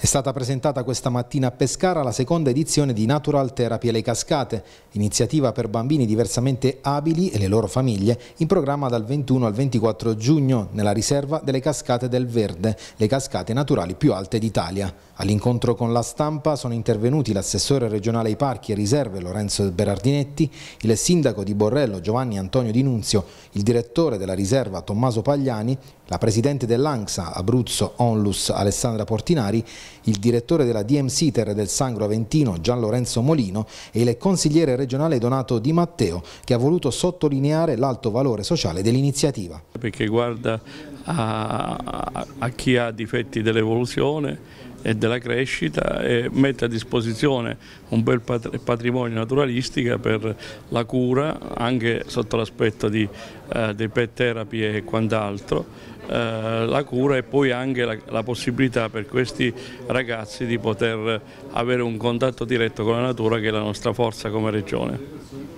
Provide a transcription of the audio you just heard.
È stata presentata questa mattina a Pescara la seconda edizione di Natural Therapy alle Cascate, iniziativa per bambini diversamente abili e le loro famiglie, in programma dal 21 al 24 giugno nella riserva delle Cascate del Verde, le cascate naturali più alte d'Italia. All'incontro con la stampa sono intervenuti l'assessore regionale ai parchi e riserve Lorenzo Berardinetti, il sindaco di Borrello Giovanni Antonio Di Nunzio, il direttore della riserva Tommaso Pagliani, la presidente dell'ANCSA Abruzzo Onlus Alessandra Portinari il direttore della DMC Terre del Sangro Aventino Gian Lorenzo Molino e il consigliere regionale Donato Di Matteo che ha voluto sottolineare l'alto valore sociale dell'iniziativa. Perché guarda a, a, a chi ha difetti dell'evoluzione e della crescita e mette a disposizione un bel patrimonio naturalistico per la cura anche sotto l'aspetto di, eh, dei pet therapy e quant'altro, eh, la cura e poi anche la, la, possibilità per questi ragazzi di poter avere un contatto diretto con la natura che è la nostra forza come regione.